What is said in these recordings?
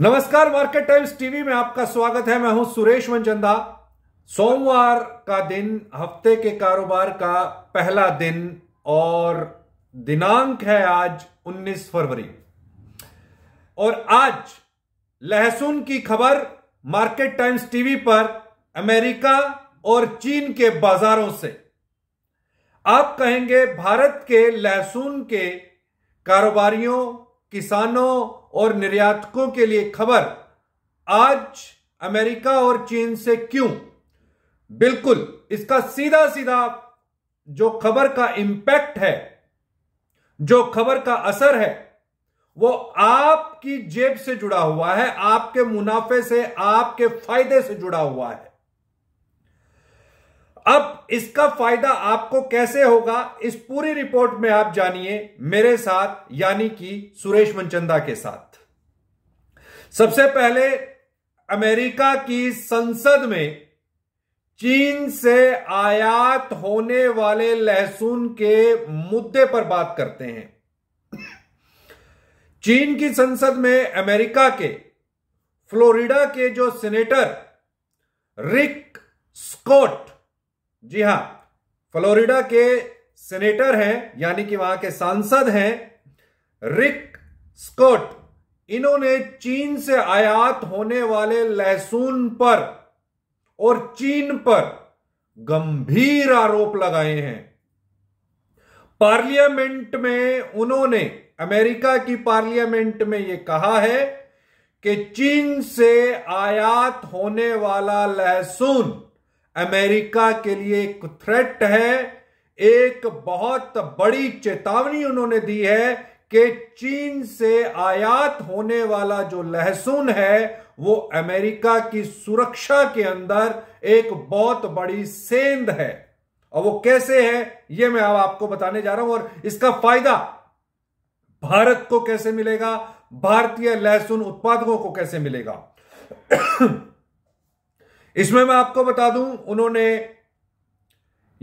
नमस्कार market times TV में आपका स्वागत है मैं हूं सुरेश मनचंदा सोमवार का दिन हफ्ते के कारोबार का पहला दिन और दिनांक है आज 19 फरवरी और आज लहसुन की खबर मार्केट टाइम्स टीवी पर अमेरिका और चीन के बाजारों से आप कहेंगे भारत के लहसुन के कारोबारियों किसानों और निर्यातकों के लिए खबर आज अमेरिका और चीन से क्यों बिल्कुल इसका सीधा सीधा जो खबर का इंपैक्ट है जो खबर का असर है वो आपकी जेब से जुड़ा हुआ है आपके मुनाफे से आपके फायदे से जुड़ा हुआ है अब इसका फायदा आपको कैसे होगा इस पूरी रिपोर्ट में आप जानिए मेरे साथ यानी कि सुरेश मनचंदा के साथ सबसे पहले अमेरिका की संसद में चीन से आयात होने वाले लहसुन के मुद्दे पर बात करते हैं चीन की संसद में अमेरिका के फ्लोरिडा के जो सेनेटर रिक स्कॉट जी हां फ्लोरिडा के सेनेटर हैं यानी कि वहां के सांसद हैं रिक स्कॉट इन्होंने चीन से आयात होने वाले लहसुन पर और चीन पर गंभीर आरोप लगाए हैं पार्लियामेंट में उन्होंने अमेरिका की पार्लियामेंट में यह कहा है कि चीन से आयात होने वाला लहसुन अमेरिका के लिए एक थ्रेट है एक बहुत बड़ी चेतावनी उन्होंने दी है कि चीन से आयात होने वाला जो लहसुन है वो अमेरिका की सुरक्षा के अंदर एक बहुत बड़ी सेंध है और वो कैसे है ये मैं अब आपको बताने जा रहा हूं और इसका फायदा भारत को कैसे मिलेगा भारतीय लहसुन उत्पादकों को कैसे मिलेगा इसमें मैं आपको बता दूं उन्होंने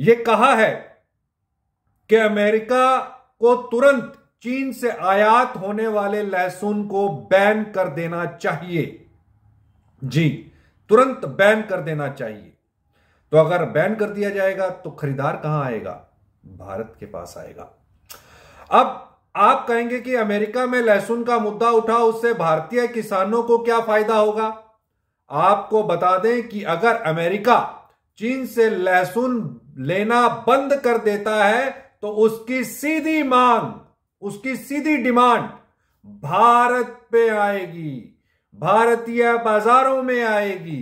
ये कहा है कि अमेरिका को तुरंत चीन से आयात होने वाले लहसुन को बैन कर देना चाहिए जी तुरंत बैन कर देना चाहिए तो अगर बैन कर दिया जाएगा तो खरीदार कहां आएगा भारत के पास आएगा अब आप कहेंगे कि अमेरिका में लहसुन का मुद्दा उठा उससे भारतीय किसानों को क्या फायदा होगा आपको बता दें कि अगर अमेरिका चीन से लहसुन लेना बंद कर देता है तो उसकी सीधी मांग उसकी सीधी डिमांड भारत पे आएगी भारतीय बाजारों में आएगी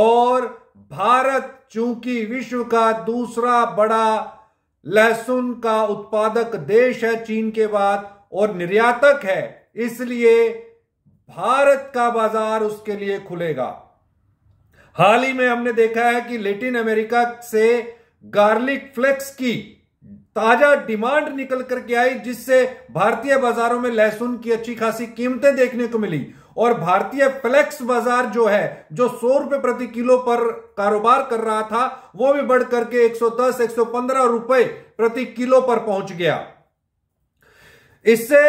और भारत चूंकि विश्व का दूसरा बड़ा लहसुन का उत्पादक देश है चीन के बाद और निर्यातक है इसलिए भारत का बाजार उसके लिए खुलेगा हाल ही में हमने देखा है कि लेटिन अमेरिका से गार्लिक फ्लेक्स की ताजा डिमांड निकल करके आई जिससे भारतीय बाजारों में लहसुन की अच्छी खासी कीमतें देखने को मिली और भारतीय फ्लेक्स बाजार जो है जो सौ रुपए प्रति किलो पर कारोबार कर रहा था वो भी बढ़ करके 110 115 रुपए प्रति किलो पर पहुंच गया इससे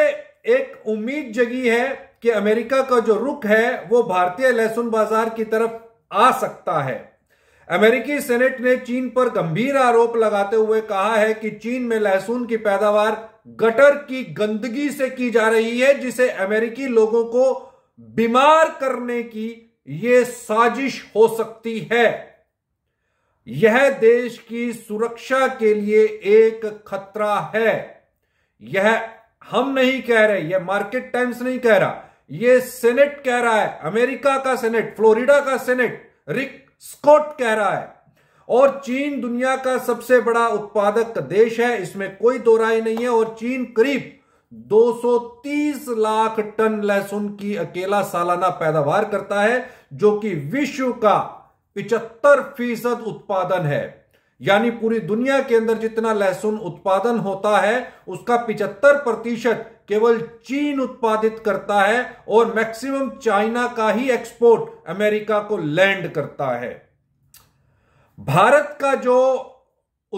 एक उम्मीद जगी है कि अमेरिका का जो रुख है वो भारतीय लहसुन बाजार की तरफ आ सकता है अमेरिकी सेनेट ने चीन पर गंभीर आरोप लगाते हुए कहा है कि चीन में लहसुन की पैदावार गटर की गंदगी से की जा रही है जिसे अमेरिकी लोगों को बीमार करने की यह साजिश हो सकती है यह देश की सुरक्षा के लिए एक खतरा है यह हम नहीं कह रहे यह मार्केट टाइम्स नहीं कह रहा ये सेनेट कह रहा है अमेरिका का सेनेट फ्लोरिडा का सेनेट रिक स्कॉट कह रहा है और चीन दुनिया का सबसे बड़ा उत्पादक देश है इसमें कोई दो नहीं है और चीन करीब 230 लाख टन लहसुन की अकेला सालाना पैदावार करता है जो कि विश्व का 75 फीसद उत्पादन है यानी पूरी दुनिया के अंदर जितना लहसुन उत्पादन होता है उसका 75 प्रतिशत केवल चीन उत्पादित करता है और मैक्सिमम चाइना का ही एक्सपोर्ट अमेरिका को लैंड करता है भारत का जो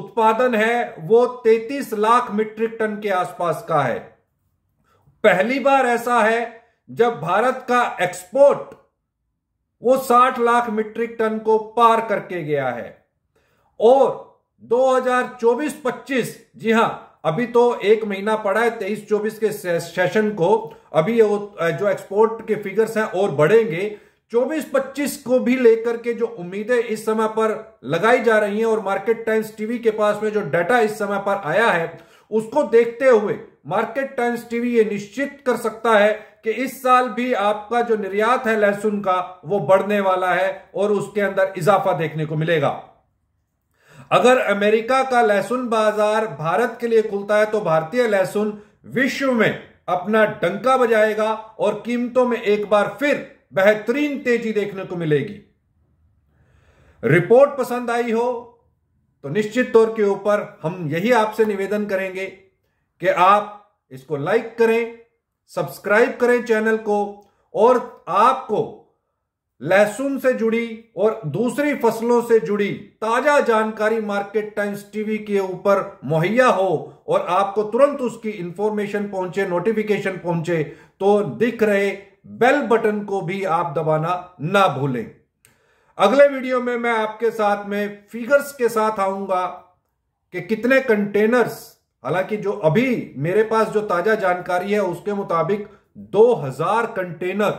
उत्पादन है वो 33 लाख मीट्रिक टन के आसपास का है पहली बार ऐसा है जब भारत का एक्सपोर्ट वो 60 लाख मीट्रिक टन को पार करके गया है और 2024-25 जी हां अभी तो एक महीना पड़ा है तेईस चौबीस के सेशन को अभी जो एक्सपोर्ट के फिगर्स हैं और बढ़ेंगे चौबीस पच्चीस को भी लेकर के जो उम्मीदें इस समय पर लगाई जा रही हैं और मार्केट टाइम्स टीवी के पास में जो डाटा इस समय पर आया है उसको देखते हुए मार्केट टाइम्स टीवी ये निश्चित कर सकता है कि इस साल भी आपका जो निर्यात है लहसुन का वो बढ़ने वाला है और उसके अंदर इजाफा देखने को मिलेगा अगर अमेरिका का लहसुन बाजार भारत के लिए खुलता है तो भारतीय लहसुन विश्व में अपना डंका बजाएगा और कीमतों में एक बार फिर बेहतरीन तेजी देखने को मिलेगी रिपोर्ट पसंद आई हो तो निश्चित तौर के ऊपर हम यही आपसे निवेदन करेंगे कि आप इसको लाइक करें सब्सक्राइब करें चैनल को और आपको लहसुन से जुड़ी और दूसरी फसलों से जुड़ी ताजा जानकारी मार्केट टाइम्स टीवी के ऊपर मुहैया हो और आपको तुरंत उसकी इंफॉर्मेशन पहुंचे नोटिफिकेशन पहुंचे तो दिख रहे बेल बटन को भी आप दबाना ना भूलें अगले वीडियो में मैं आपके साथ में फिगर्स के साथ आऊंगा कि कितने कंटेनर्स हालांकि जो अभी मेरे पास जो ताजा जानकारी है उसके मुताबिक दो कंटेनर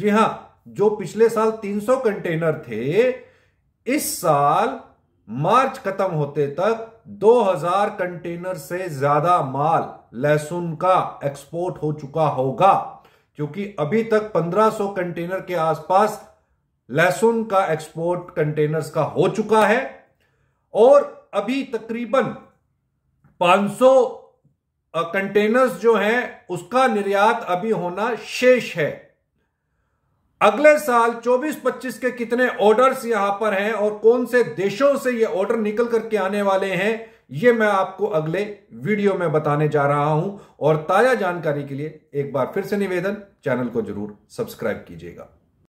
जी हां जो पिछले साल 300 कंटेनर थे इस साल मार्च खत्म होते तक 2000 कंटेनर से ज्यादा माल लहसुन का एक्सपोर्ट हो चुका होगा क्योंकि अभी तक 1500 कंटेनर के आसपास लहसुन का एक्सपोर्ट कंटेनर्स का हो चुका है और अभी तकरीबन 500 कंटेनर्स जो हैं उसका निर्यात अभी होना शेष है अगले साल 24-25 के कितने ऑर्डर्स यहां पर हैं और कौन से देशों से ये ऑर्डर निकल करके आने वाले हैं ये मैं आपको अगले वीडियो में बताने जा रहा हूं और ताजा जानकारी के लिए एक बार फिर से निवेदन चैनल को जरूर सब्सक्राइब कीजिएगा